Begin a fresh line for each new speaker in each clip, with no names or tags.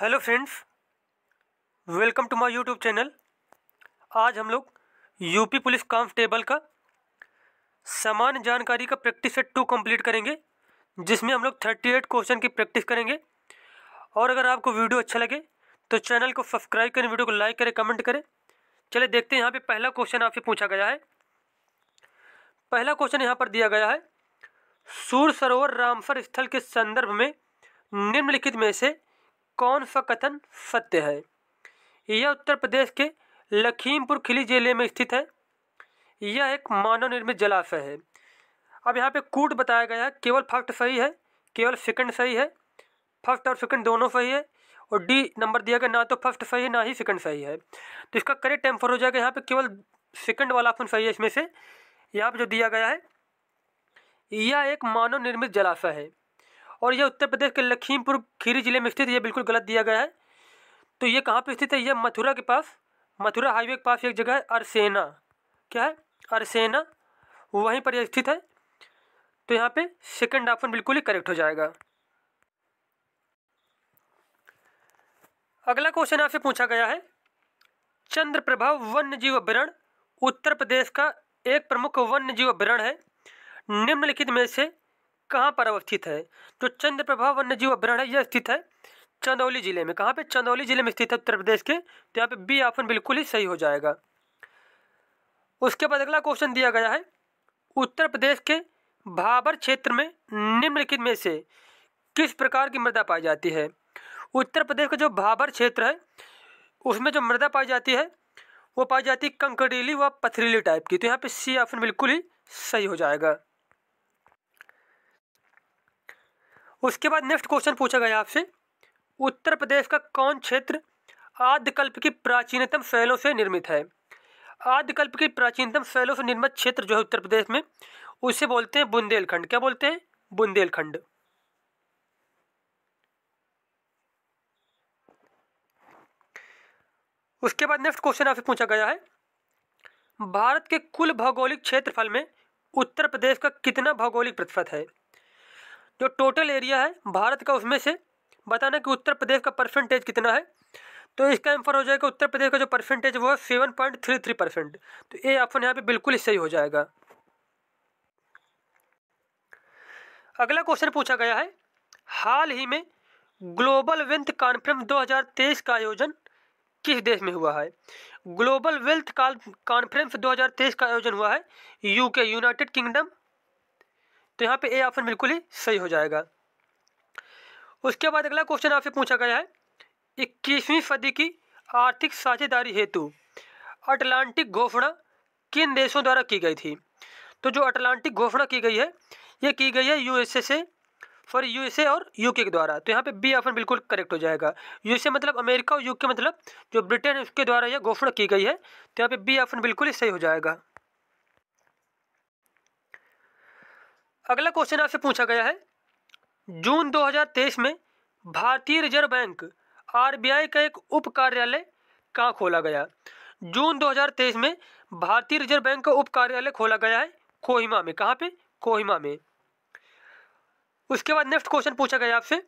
hello friends welcome to my YouTube channel आज हम लोग यूपी पुलिस कांस्टेबल का सामान्य जानकारी का प्रैक्टिस सेट टू कंप्लीट करेंगे जिसमें हम लोग थर्टी एट क्वेश्चन की प्रैक्टिस करेंगे और अगर आपको वीडियो अच्छा लगे तो चैनल को सब्सक्राइब करें वीडियो को लाइक करें कमेंट करें चले देखते हैं यहाँ पर पहला क्वेश्चन आपसे पूछा गया है पहला क्वेश्चन यहाँ पर दिया गया है सूर सरोवर रामसर स्थल के संदर्भ में निम्नलिखित में से कौन सा कथन सत्य है यह उत्तर प्रदेश के लखीमपुर खिली जिले में स्थित है यह एक मानव निर्मित जलाशय है अब यहाँ पे कूट बताया गया है केवल फर्स्ट सही है केवल सेकंड सही है फर्स्ट और सेकंड दोनों सही है और डी नंबर दिया गया ना तो फर्स्ट सही है ना ही सेकंड सही है तो इसका करेक्ट टेम्फर हो जाएगा यहाँ पे केवल सेकंड वाला ऑप्शन सही है इसमें से यहाँ पर जो दिया गया है यह एक मानव निर्मित जलाशय है और यह उत्तर प्रदेश के लखीमपुर खीरी जिले में स्थित यह बिल्कुल गलत दिया गया है तो ये कहाँ पर स्थित है यह मथुरा के पास मथुरा हाईवे के पास एक जगह है अरसेना क्या है अरसेना वहीं पर यह स्थित है तो यहाँ पे सेकंड ऑप्शन बिल्कुल ही करेक्ट हो जाएगा अगला क्वेश्चन आपसे पूछा गया है चंद्र प्रभाव वन्य जीव अभ्यरण उत्तर प्रदेश का एक प्रमुख वन्य जीव अभ्यरण है निम्नलिखित में से कहाँ पर अवस्थित है तो चंद्र वन्य वन्यजीव अभ्यारण्य यह स्थित है चंदौली जिले में कहाँ पे चंदौली जिले में स्थित है उत्तर प्रदेश के तो यहाँ पे बी ऑप्शन बिल्कुल ही सही हो जाएगा उसके बाद अगला क्वेश्चन दिया गया है उत्तर प्रदेश के भाबर क्षेत्र में निम्नलिखित में से किस प्रकार की मृदा पाई जाती है उत्तर प्रदेश का जो भाबर क्षेत्र है उसमें जो मृदा पाई जाती है वो पाई जाती है कंकड़ीली व पथरीली टाइप की तो यहाँ पे सी ऑप्शन बिल्कुल ही सही हो जाएगा उसके बाद नेक्स्ट क्वेश्चन पूछा गया आपसे उत्तर प्रदेश का कौन क्षेत्र आद्यकल्प की प्राचीनतम शैलों से निर्मित है आद्यकल्प की प्राचीनतम शैलों से निर्मित क्षेत्र जो है उत्तर प्रदेश में उसे बोलते हैं बुंदेलखंड क्या बोलते हैं बुंदेलखंड उसके बाद नेक्स्ट क्वेश्चन आपसे पूछा गया है भारत के कुल भौगोलिक क्षेत्रफल में उत्तर प्रदेश का कितना भौगोलिक प्रतिशत है जो टोटल एरिया है भारत का उसमें से बताना कि उत्तर प्रदेश का परसेंटेज कितना है तो इसका आंसर हो जाएगा उत्तर प्रदेश का जो परसेंटेज वो है seven point three three percent तो ये ऑप्शन यहाँ पे बिल्कुल सही हो जाएगा अगला क्वेश्चन पूछा गया है हाल ही में ग्लोबल वेल्थ कॉन्फ्रेंस 2023 का आयोजन किस देश में हुआ है ग्लोबल वेल्थ कॉन्फ्रेंस तेईस का आयोजन हुआ है यूके यूनाइटेड किंगडम तो यहाँ पे ए ऑप्शन बिल्कुल ही सही हो जाएगा उसके बाद अगला क्वेश्चन आपसे पूछा गया है इक्कीसवीं सदी की आर्थिक साझेदारी हेतु अटलांटिक घोषणा किन देशों द्वारा की गई थी तो जो अटलांटिक घोषणा की गई है ये की गई है यूएसए से फॉर यूएसए और यूके के द्वारा तो यहाँ पे बी ऑप्शन बिल्कुल करेक्ट हो जाएगा यूएसए मतलब अमेरिका और यूके मतलब जो ब्रिटेन उसके द्वारा यह घोषणा की गई है तो यहाँ पे बी ऑप्शन बिल्कुल ही सही हो जाएगा अगला क्वेश्चन आपसे पूछा गया है जून 2023 में भारतीय रिजर्व बैंक आरबीआई का एक उप कार्यालय कहाँ खोला गया जून 2023 में भारतीय रिजर्व बैंक का उप कार्यालय खोला गया है कोहिमा में कहाँ पे कोहिमा में उसके बाद नेक्स्ट क्वेश्चन पूछा गया आपसे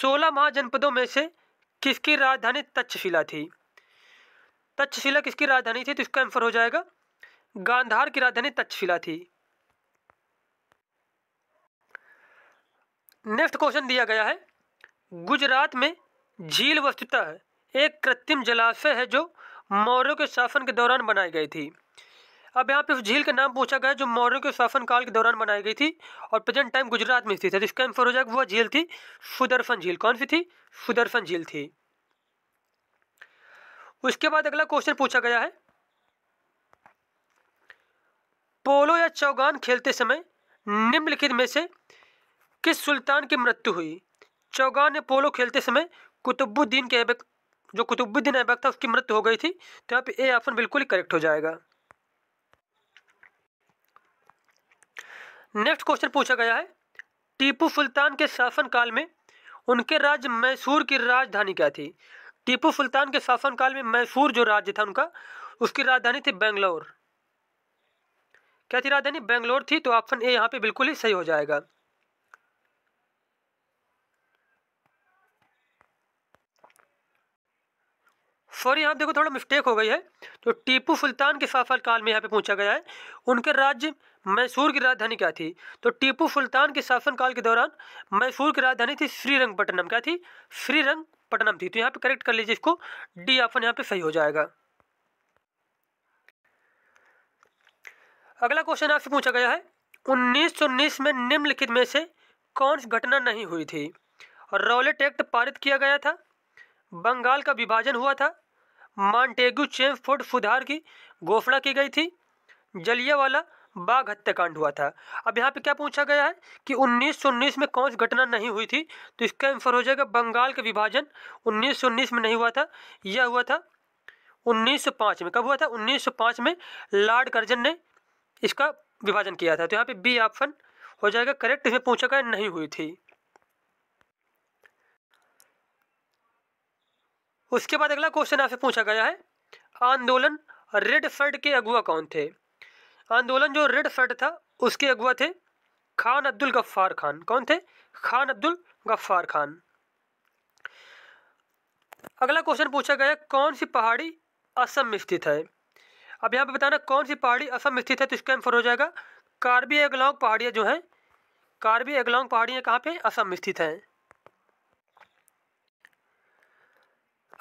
सोलह महाजनपदों में से किसकी राजधानी तक्षशिला थी तक्षशिला किसकी राजधानी थी तो इसका आंसर हो जाएगा गांधार की राजधानी तक्षशिला थी नेक्स्ट क्वेश्चन दिया गया है गुजरात में झील वस्तुतः है एक कृत्रिम जलाशय है जो मौर्यों के शासन के दौरान बनाई गई थी अब यहाँ पे उस झील का नाम पूछा गया जो मौर्यों के शासन काल के दौरान बनाई गई थी और प्रेजेंट टाइम गुजरात में स्थित है जिसका तो आंसर हो जाएगा वह झील थी सुदर्शन झील कौन सी थी सुदर्शन झील थी उसके बाद अगला क्वेश्चन पूछा गया है पोलो या चौगान खेलते समय निम्नलिखित में से किस सुल्तान की मृत्यु हुई चौगान ने पोलो खेलते समय कुतुबुद्दीन के ऐबक जो कुतुबुद्दीन ऐबक था उसकी मृत्यु हो गई थी तो यहाँ पे ए ऑप्शन बिल्कुल ही करेक्ट हो जाएगा नेक्स्ट क्वेश्चन पूछा गया है टीपू सुल्तान के शासनकाल में उनके राज्य मैसूर की राजधानी क्या थी टीपू सुल्तान के शासनकाल में मैसूर जो राज्य था उनका उसकी राजधानी थी बेंगलोर क्या थी राजधानी बेंगलोर थी तो ऑप्शन ए यहाँ पे बिल्कुल ही सही हो जाएगा सॉरी यहाँ देखो थोड़ा मिस्टेक हो गई है तो टीपू सुल्तान के शासन काल में यहाँ पे पूछा गया है उनके राज्य मैसूर की राजधानी क्या थी तो टीपू सुल्तान के शासन काल के दौरान मैसूर की राजधानी थी श्रीरंगपट्टनम क्या थी श्रीरंगपट्टनम थी तो यहाँ पे करेक्ट कर लीजिए इसको डी ऑप्शन यहाँ पे सही हो जाएगा अगला क्वेश्चन आपसे पूछा गया है उन्नीस में निम्नलिखित में से कौन सी घटना नहीं हुई थी रॉलेट एक्ट पारित किया गया था बंगाल का विभाजन हुआ था चेम चेम्फोर्ड सुधार की घोषणा की गई थी जलियावाला बाघ हत्याकांड हुआ था अब यहाँ पे क्या पूछा गया है कि 1919 में कौन सी घटना नहीं हुई थी तो इसका आंसर हो जाएगा बंगाल का विभाजन 1919 में नहीं हुआ था यह हुआ था 1905 में कब हुआ था 1905 में लॉर्ड कर्जन ने इसका विभाजन किया था तो यहाँ पे बी ऑप्शन हो जाएगा करेक्ट इसमें पूछा गया नहीं हुई थी उसके बाद अगला क्वेश्चन आपसे पूछा गया है आंदोलन रेड शर्ट के अगुआ कौन थे आंदोलन जो रेड शर्ट था उसके अगुआ थे खान अब्दुल गफ्फार खान कौन थे खान अब्दुल गफ्फार खान अगला क्वेश्चन पूछा गया कौन सी पहाड़ी असम में स्थित है अब यहाँ पे बताना कौन सी पहाड़ी असम में स्थित है तो इसका आंसर हो जाएगा कार्बी एगलोंग पहाड़ियाँ जो हैं कार्बी एगलॉन्ग पहाड़ियाँ कहाँ पे असम में स्थित हैं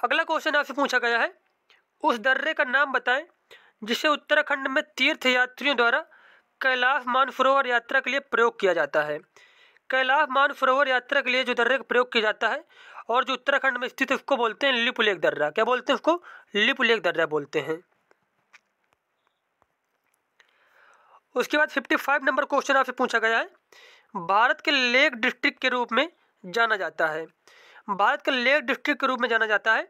अगला क्वेश्चन आपसे पूछा गया है उस दर्रे का नाम बताएं जिसे उत्तराखंड में तीर्थ यात्रियों द्वारा कैलाश मानसरोवर यात्रा के लिए प्रयोग किया जाता है कैलाश मानसरोवर यात्रा के लिए जो दर्रे का प्रयोग किया जाता है और जो उत्तराखंड में स्थित है उसको बोलते हैं लिप लेख दर्रा क्या बोलते हैं उसको लिप लेख दर्रा बोलते हैं उसके बाद 55 नंबर क्वेश्चन आपसे पूछा गया है भारत के लेक डिस्ट्रिक्ट के रूप में जाना जाता है भारत के लेक डिस्ट्रिक्ट के रूप में जाना जाता है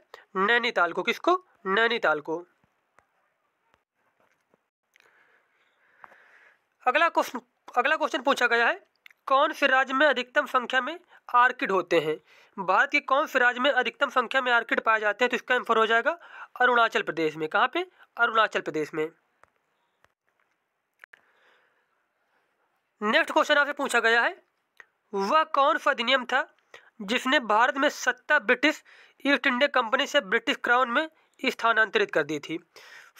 नैनीताल को किसको नैनीताल को अगला क्वेश्चन अगला क्वेश्चन पूछा गया है कौन से राज्य में अधिकतम संख्या में आर्किड होते हैं भारत के कौन से राज्य में अधिकतम संख्या में आर्किड पाए जाते हैं तो इसका आंसर हो जाएगा अरुणाचल प्रदेश में कहाँ पे अरुणाचल प्रदेश में नेक्स्ट क्वेश्चन आपसे पूछा गया है वह कौन सा अधिनियम था जिसने भारत में सत्ता ब्रिटिश ईस्ट इंडिया कंपनी से ब्रिटिश क्राउन में स्थानांतरित कर दी थी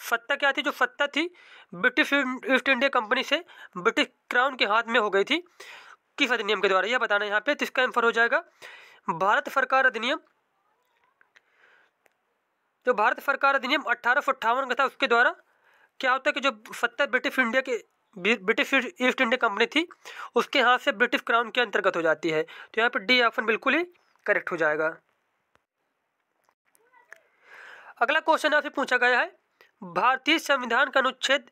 सत्ता क्या थी जो सत्ता थी ब्रिटिश ईस्ट इंडिया कंपनी से ब्रिटिश क्राउन के हाथ में हो गई थी किस अधिनियम के द्वारा यह बताना यहाँ पे तो इसका आंसर हो जाएगा भारत सरकार अधिनियम जो भारत सरकार अधिनियम अट्ठारह का था उसके द्वारा क्या होता है कि जो सत्ता ब्रिटिश इंडिया के ब्रिटिश ईस्ट इंडिया कंपनी थी उसके हाथ से ब्रिटिश क्राउन के अंतर्गत हो जाती है तो यहाँ पर डी ऑप्शन बिल्कुल ही करेक्ट हो जाएगा अगला क्वेश्चन आपसे पूछा गया है भारतीय संविधान का अनुच्छेद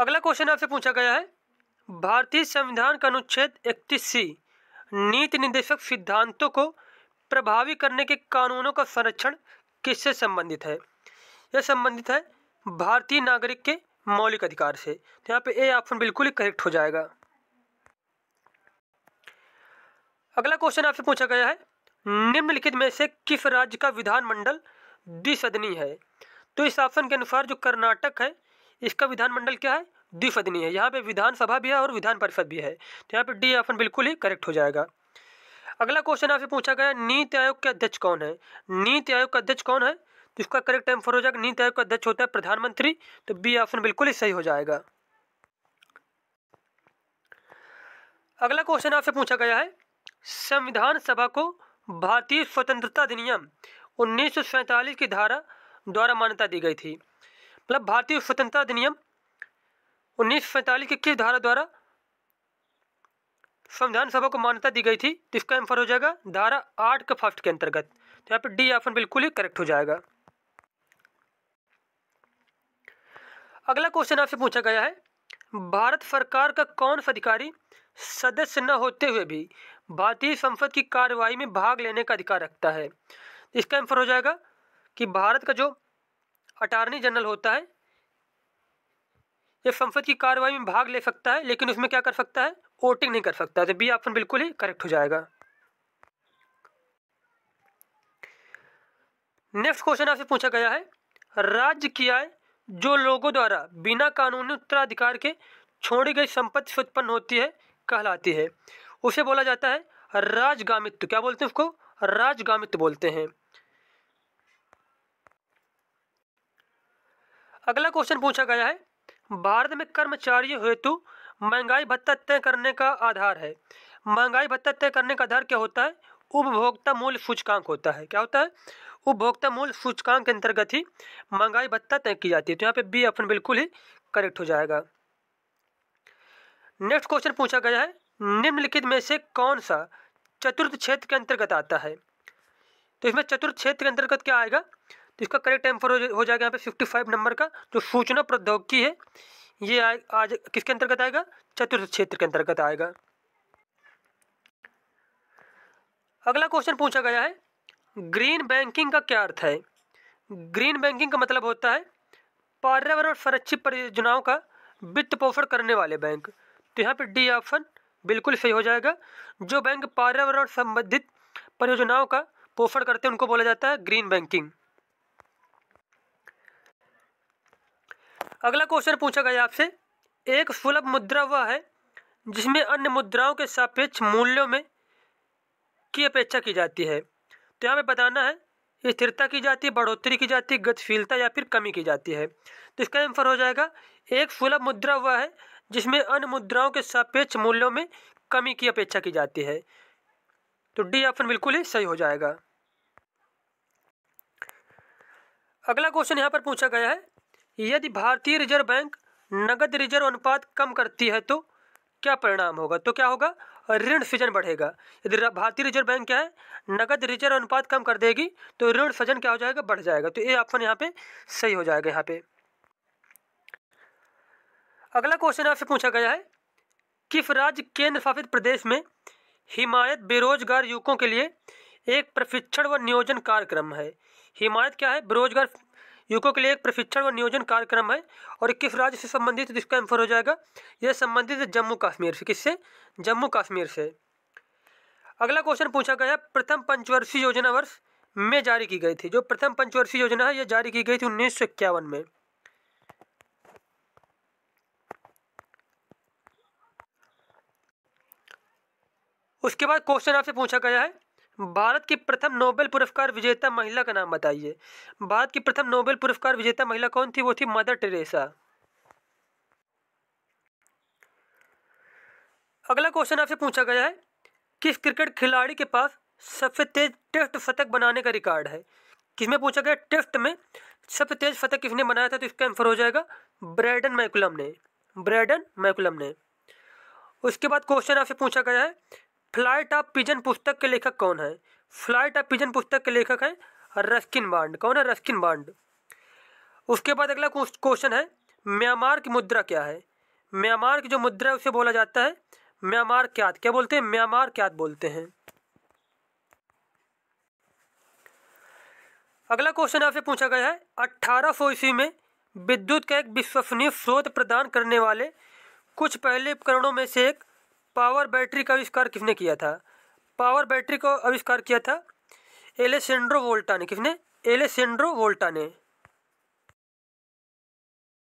अगला क्वेश्चन आपसे पूछा गया है भारतीय संविधान का अनुच्छेद इकतीस सी नीति निर्देशक सिद्धांतों को प्रभावी करने के कानूनों का संरक्षण किससे संबंधित है यह संबंधित है भारतीय नागरिक के मौलिक अधिकार से तो यहाँ पे ए ऑप्शन बिल्कुल ही करेक्ट हो जाएगा अगला क्वेश्चन आपसे पूछा गया है निम्नलिखित में से किस राज्य का विधानमंडल द्विसदनी है तो इस ऑप्शन के अनुसार जो कर्नाटक है इसका विधानमंडल क्या है द्विसदनी है यहाँ पे विधानसभा भी है और विधान परिषद भी है तो यहाँ पे डी ऑप्शन बिल्कुल ही करेक्ट हो जाएगा अगला क्वेश्चन आपसे पूछा गया नीति आयोग के अध्यक्ष कौन है नीति आयोग का अध्यक्ष कौन है इसका करेक्ट टाइम फोर हो जाएगा नीति आयोग का अध्यक्ष होता है प्रधानमंत्री तो बी ऑप्शन बिल्कुल ही सही हो जाएगा अगला क्वेश्चन आपसे पूछा गया है संविधान सभा को भारतीय स्वतंत्रता अधिनियम उन्नीस की धारा द्वारा मान्यता दी गई थी मतलब भारतीय स्वतंत्रता अधिनियम उन्नीस की किस धारा द्वारा संविधान सभा को मान्यता दी गई थी तो इसका आंसर हो जाएगा धारा आठ के फर्स्ट के अंतर्गत तो यहाँ पर डी ऑप्शन बिल्कुल ही करेक्ट हो जाएगा अगला क्वेश्चन आपसे पूछा गया है भारत सरकार का कौन सा अधिकारी सदस्य न होते हुए भी भारतीय संसद की कार्यवाही में भाग लेने का अधिकार रखता है इसका आंसर हो जाएगा कि भारत का जो अटारनी जनरल होता है यह संसद की कार्रवाई में भाग ले सकता है लेकिन उसमें क्या कर सकता है वोटिंग नहीं कर सकता तो बी ऑप्शन बिल्कुल ही करेक्ट हो जाएगा नेक्स्ट क्वेश्चन आपसे पूछा गया है राज्य की आय जो लोगों द्वारा बिना कानूनी उत्तराधिकार के छोड़ी गई संपत्ति से उत्पन्न होती है कहलाती है उसे बोला जाता है राजगामित्व क्या बोलते हैं उसको राजगामित्व बोलते हैं अगला क्वेश्चन पूछा गया है भारत में कर्मचारी हेतु महंगाई भत्ता तय करने का आधार है महंगाई भत्ता तय करने का आधार क्या होता है उपभोक्ता मूल्य सूचकांक होता है क्या होता है उपभोक्ता मूल्य सूचकांक के अंतर्गत ही महंगाई भत्ता तय की जाती है तो यहाँ पे बी ऑप्शन बिल्कुल ही करेक्ट हो जाएगा नेक्स्ट क्वेश्चन पूछा गया है निम्नलिखित में से कौन सा चतुर्थ क्षेत्र के अंतर्गत आता है तो इसमें चतुर्थ क्षेत्र के अंतर्गत क्या आएगा तो इसका करेक्ट एम्फर हो जाएगा यहाँ पे फिफ्टी फाइव नंबर का जो सूचना प्रौद्योगिकी है ये आज किसके अंतर्गत आएगा चतुर्थ क्षेत्र के अंतर्गत आएगा अगला क्वेश्चन पूछा गया है ग्रीन बैंकिंग का क्या अर्थ है ग्रीन बैंकिंग का मतलब होता है पर्यावरण और संरक्षित परियोजनाओं का वित्त पोषण करने वाले बैंक तो यहाँ पर डी ऑप्शन बिल्कुल सही हो जाएगा जो बैंक पर्यावरण संबंधित परियोजनाओं का पोषण करते हैं उनको बोला जाता है ग्रीन बैंकिंग अगला क्वेश्चन पूछा गया आपसे एक सुलभ मुद्रा वह है जिसमें अन्य मुद्राओं के सापेक्ष मूल्यों में की अपेक्षा की जाती है तो हमें बताना है स्थिरता की जाती है बढ़ोतरी की जाती है गतिशीलता या फिर कमी की जाती है तो इसका आंसर हो जाएगा एक सुलभ मुद्रा वह है जिसमें अन्य मुद्राओं के सापेक्ष मूल्यों में कमी की अपेक्षा की जाती है तो डी ऑप्शन बिल्कुल ही सही हो जाएगा अगला क्वेश्चन यहाँ पर पूछा गया है यदि भारतीय रिजर्व बैंक नगद रिजर्व अनुपात कम करती है तो क्या परिणाम होगा तो क्या होगा ऋण सृजन बढ़ेगा यदि भारतीय रिजर्व बैंक क्या है नगद रिजर्व अनुपात कम कर देगी तो ऋण सृजन क्या हो जाएगा बढ़ जाएगा तो ये ऑप्शन यहाँ पे सही हो जाएगा यहाँ पे अगला क्वेश्चन आपसे पूछा गया है किस राज्य केंद्र शासित प्रदेश में हिमायत बेरोजगार युवकों के लिए एक प्रशिक्षण व नियोजन कार्यक्रम है हिमायत क्या है बेरोजगार युवकों के लिए एक प्रशिक्षण व नियोजन कार्यक्रम है और किस राज्य से संबंधित इसका आंसर हो जाएगा यह संबंधित जम्मू कश्मीर से किससे जम्मू कश्मीर से अगला क्वेश्चन पूछा गया प्रथम पंचवर्षीय योजना वर्ष में जारी की गई थी जो प्रथम पंचवर्षीय योजना है यह जारी की गई थी उन्नीस में उसके बाद क्वेश्चन आपसे पूछा गया है भारत की प्रथम नोबेल पुरस्कार विजेता महिला का नाम बताइए भारत की प्रथम नोबेल पुरस्कार विजेता महिला कौन थी वो थी मदर टेरेसा अगला क्वेश्चन आपसे पूछा गया है किस क्रिकेट खिलाड़ी के पास सबसे तेज टेस्ट शतक बनाने का रिकॉर्ड है किसमें पूछा गया टेस्ट में सबसे तेज शतक किसने बनाया था तो इसका आंसर हो जाएगा ब्रैडन मैकुलम ने ब्रैडन मैकुलम ने उसके बाद क्वेश्चन आपसे पूछा गया है फ्लाइट ऑफ पिजन पुस्तक के लेखक कौन है फ्लाइट ऑफ पिजन पुस्तक के लेखक हैं रस्किन बांड कौन है रस्किन बांड उसके बाद अगला क्वेश्चन है म्यांमार की मुद्रा क्या है म्यांमार की जो मुद्रा है उसे बोला जाता है म्यांमार क्यात क्या बोलते हैं म्यांमार क्यात बोलते हैं अगला क्वेश्चन आपसे पूछा गया है अट्ठारह सौ ईस्वी में विद्युत का एक विश्वसनीय स्रोत प्रदान करने वाले कुछ पहले उपकरणों में से एक पावर बैटरी का आविष्कार किसने किया था पावर बैटरी का आविष्कार किया था एलेसेंड्रो वोल्टा ने किसने एलेसेंड्रो वोल्टा ने